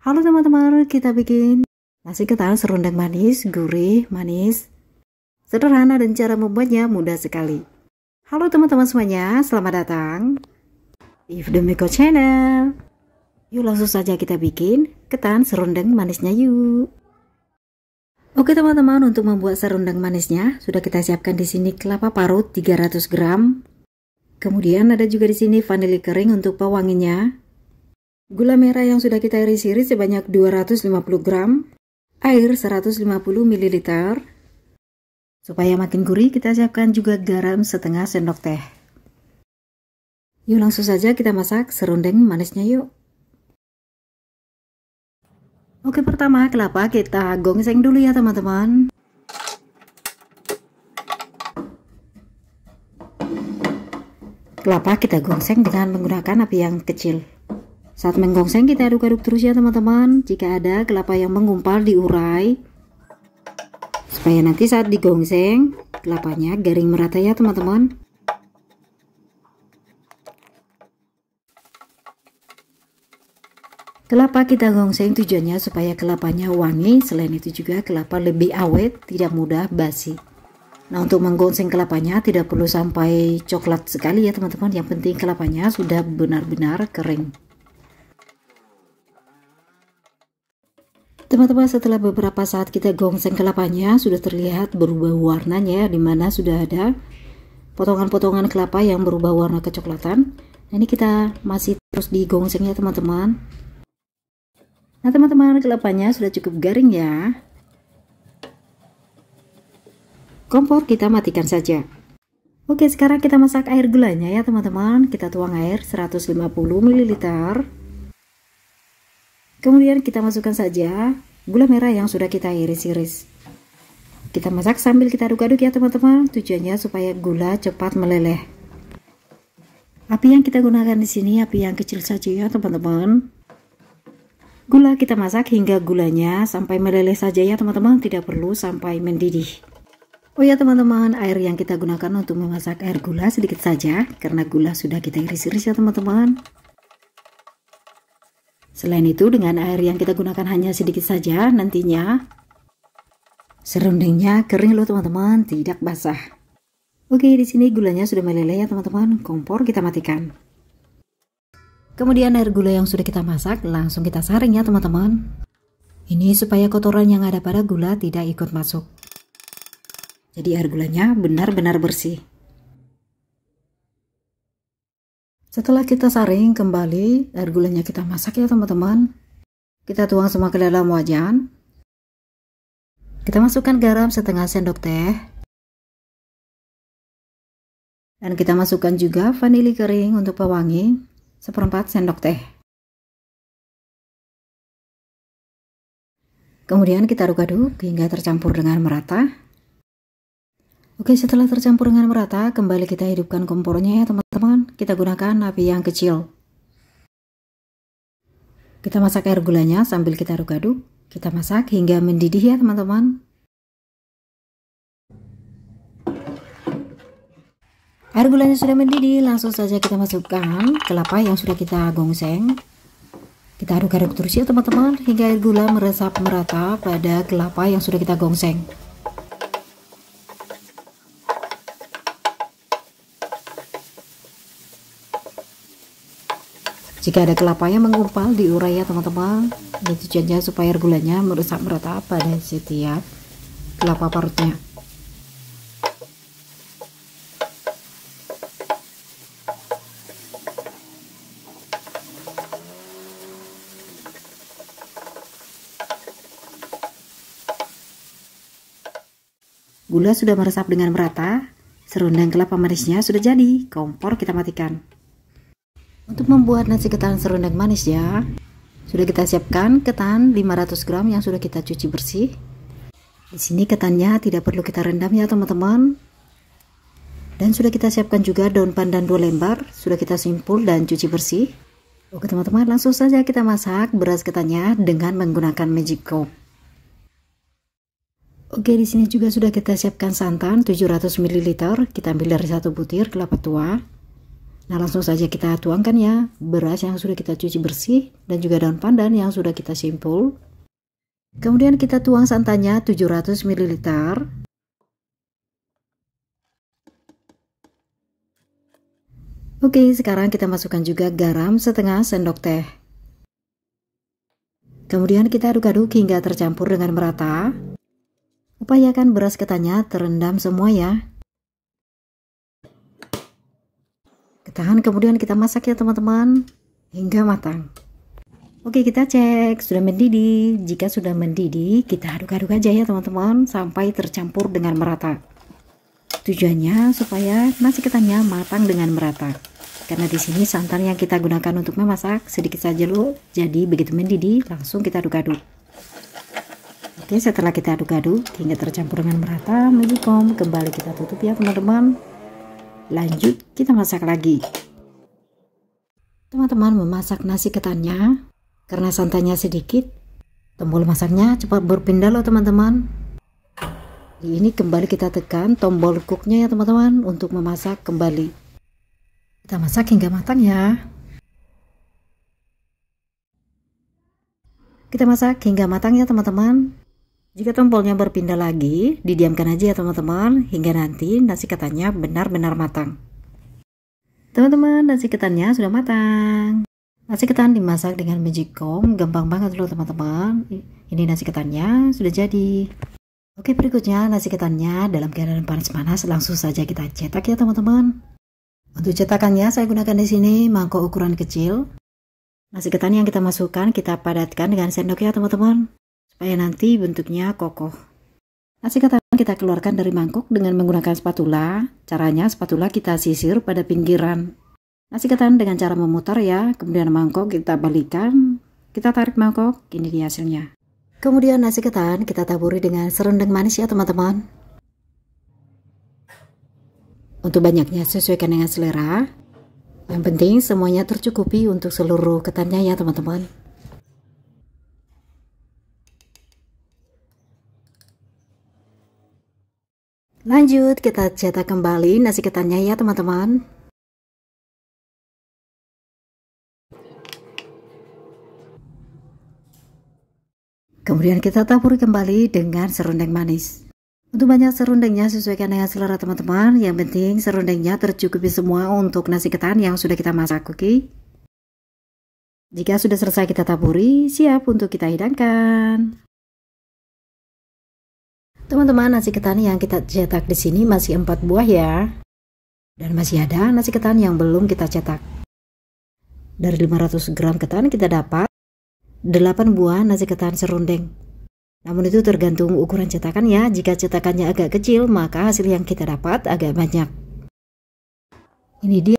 Halo teman-teman, kita bikin nasi ketan serundeng manis, gurih, manis. Sederhana dan cara membuatnya mudah sekali. Halo teman-teman semuanya, selamat datang di The Miko Channel. Yuk langsung saja kita bikin ketan serundeng manisnya yuk. Oke teman-teman, untuk membuat serundeng manisnya sudah kita siapkan di sini kelapa parut 300 gram. Kemudian ada juga di sini vanili kering untuk pewanginya, gula merah yang sudah kita iris-iris sebanyak 250 gram, air 150 ml. Supaya makin gurih, kita siapkan juga garam setengah sendok teh. Yuk langsung saja kita masak serundeng manisnya yuk. Oke pertama kelapa kita gongseng dulu ya teman-teman. Kelapa kita gongseng dengan menggunakan api yang kecil. Saat menggongseng kita aduk-aduk terus ya teman-teman. Jika ada kelapa yang menggumpal diurai. Supaya nanti saat digongseng kelapanya garing merata ya teman-teman. Kelapa kita gongseng tujuannya supaya kelapanya wangi, selain itu juga kelapa lebih awet, tidak mudah basi. Nah untuk menggongseng kelapanya tidak perlu sampai coklat sekali ya teman-teman, yang penting kelapanya sudah benar-benar kering. Teman-teman setelah beberapa saat kita gongseng kelapanya sudah terlihat berubah warnanya di mana sudah ada potongan-potongan kelapa yang berubah warna kecoklatan. Nah, ini kita masih terus digongsengnya teman-teman. Nah teman-teman kelapanya sudah cukup garing ya. Kompor kita matikan saja. Oke, sekarang kita masak air gulanya ya teman-teman. Kita tuang air 150 ml. Kemudian kita masukkan saja gula merah yang sudah kita iris-iris. Kita masak sambil kita aduk-aduk ya teman-teman, tujuannya supaya gula cepat meleleh. Api yang kita gunakan di sini api yang kecil saja ya teman-teman. Gula kita masak hingga gulanya sampai meleleh saja ya teman-teman, tidak perlu sampai mendidih. Oh ya teman-teman, air yang kita gunakan untuk memasak air gula sedikit saja, karena gula sudah kita iris-iris ya teman-teman. Selain itu, dengan air yang kita gunakan hanya sedikit saja nantinya, serundingnya kering loh teman-teman, tidak basah. Oke, di sini gulanya sudah meleleh ya teman-teman, kompor kita matikan. Kemudian air gula yang sudah kita masak langsung kita saring ya teman-teman. Ini supaya kotoran yang ada pada gula tidak ikut masuk. Jadi air gulanya benar-benar bersih. Setelah kita saring kembali, air gulanya kita masak ya teman-teman. Kita tuang semua ke dalam wajan. Kita masukkan garam setengah sendok teh. Dan kita masukkan juga vanili kering untuk pewangi seperempat sendok teh. Kemudian kita aduk-aduk hingga tercampur dengan merata. Oke, setelah tercampur dengan merata, kembali kita hidupkan kompornya ya teman-teman. Kita gunakan api yang kecil. Kita masak air gulanya sambil kita aduk-aduk. Kita masak hingga mendidih ya teman-teman. Air gulanya sudah mendidih, langsung saja kita masukkan kelapa yang sudah kita gongseng. Kita aduk-aduk terus ya teman-teman, hingga air gula meresap merata pada kelapa yang sudah kita gongseng. Jika ada kelapanya mengumpal diurai ya teman-teman dan tujuannya supaya gulanya merusak merata pada setiap kelapa parutnya. Gula sudah meresap dengan merata, serundang kelapa manisnya sudah jadi. Kompor kita matikan. Untuk membuat nasi ketan serundeng manis ya Sudah kita siapkan ketan 500 gram yang sudah kita cuci bersih Di sini ketannya tidak perlu kita rendam ya teman-teman Dan sudah kita siapkan juga daun pandan 2 lembar Sudah kita simpul dan cuci bersih Oke teman-teman langsung saja kita masak beras ketannya dengan menggunakan magic cup Oke, di sini juga sudah kita siapkan santan 700 ml. Kita ambil dari satu butir kelapa tua. Nah langsung saja kita tuangkan ya beras yang sudah kita cuci bersih dan juga daun pandan yang sudah kita simpul. Kemudian kita tuang santannya 700 ml. Oke, sekarang kita masukkan juga garam setengah sendok teh. Kemudian kita aduk-aduk hingga tercampur dengan merata. Upayakan beras ketannya terendam semua ya. Tahan kemudian kita masak ya teman-teman hingga matang. Oke kita cek sudah mendidih. Jika sudah mendidih kita aduk-aduk aja ya teman-teman sampai tercampur dengan merata. Tujuannya supaya nasi ketannya matang dengan merata. Karena di sini santan yang kita gunakan untuk memasak sedikit saja loh. Jadi begitu mendidih langsung kita aduk-aduk. Oke setelah kita aduk-aduk hingga tercampur dengan merata, medium kembali kita tutup ya teman-teman. Lanjut, kita masak lagi. Teman-teman memasak nasi ketannya karena santannya sedikit. Tombol masaknya cepat berpindah loh teman-teman. Di ini kembali kita tekan tombol cooknya ya teman-teman untuk memasak kembali. Kita masak hingga matang ya. Kita masak hingga matang ya teman-teman. Jika tombolnya berpindah lagi, didiamkan aja ya teman-teman hingga nanti nasi ketannya benar-benar matang. Teman-teman, nasi ketannya sudah matang. Nasi ketan dimasak dengan magic comb, gampang banget loh teman-teman. Ini nasi ketannya sudah jadi. Oke, berikutnya nasi ketannya dalam keadaan panas-panas langsung saja kita cetak ya teman-teman. Untuk cetakannya saya gunakan di sini mangkok ukuran kecil. Nasi ketan yang kita masukkan kita padatkan dengan sendok ya teman-teman supaya nanti bentuknya kokoh. Nasi ketan kita keluarkan dari mangkok dengan menggunakan spatula. Caranya spatula kita sisir pada pinggiran. Nasi ketan dengan cara memutar ya, kemudian mangkok kita balikan. Kita tarik mangkok, ini dia hasilnya. Kemudian nasi ketan kita taburi dengan serundeng manis ya teman-teman. Untuk banyaknya sesuaikan dengan selera. Yang penting semuanya tercukupi untuk seluruh ketannya ya teman-teman. Lanjut, kita cetak kembali nasi ketannya ya teman-teman. Kemudian kita taburi kembali dengan serundeng manis. Untuk banyak serundengnya sesuaikan dengan selera teman-teman. Yang penting serundengnya tercukupi semua untuk nasi ketan yang sudah kita masak, oke? Jika sudah selesai kita taburi, siap untuk kita hidangkan. Teman-teman, nasi ketan yang kita cetak di sini masih 4 buah ya. Dan masih ada nasi ketan yang belum kita cetak. Dari 500 gram ketan kita dapat 8 buah nasi ketan serundeng. Namun itu tergantung ukuran cetakan ya. Jika cetakannya agak kecil, maka hasil yang kita dapat agak banyak. Ini dia